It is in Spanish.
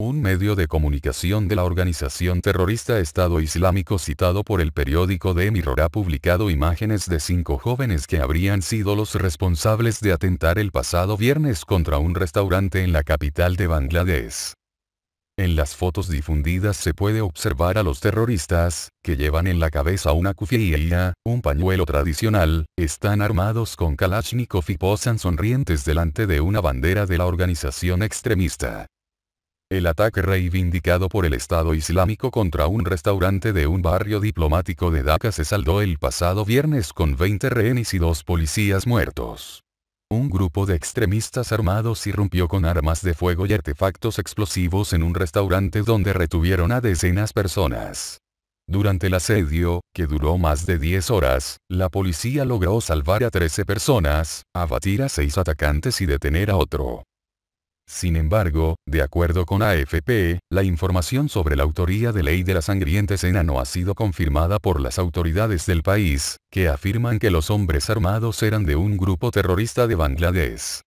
un medio de comunicación de la organización terrorista Estado Islámico citado por el periódico de Mirror ha publicado imágenes de cinco jóvenes que habrían sido los responsables de atentar el pasado viernes contra un restaurante en la capital de Bangladesh. En las fotos difundidas se puede observar a los terroristas, que llevan en la cabeza una kufiya, un pañuelo tradicional, están armados con Kalashnikov y posan sonrientes delante de una bandera de la organización extremista el ataque reivindicado por el Estado Islámico contra un restaurante de un barrio diplomático de Dhaka se saldó el pasado viernes con 20 rehenes y dos policías muertos. Un grupo de extremistas armados irrumpió con armas de fuego y artefactos explosivos en un restaurante donde retuvieron a decenas personas. Durante el asedio, que duró más de 10 horas, la policía logró salvar a 13 personas, abatir a 6 atacantes y detener a otro. Sin embargo, de acuerdo con AFP, la información sobre la autoría de Ley de la Sangrienta Escena no ha sido confirmada por las autoridades del país, que afirman que los hombres armados eran de un grupo terrorista de Bangladesh.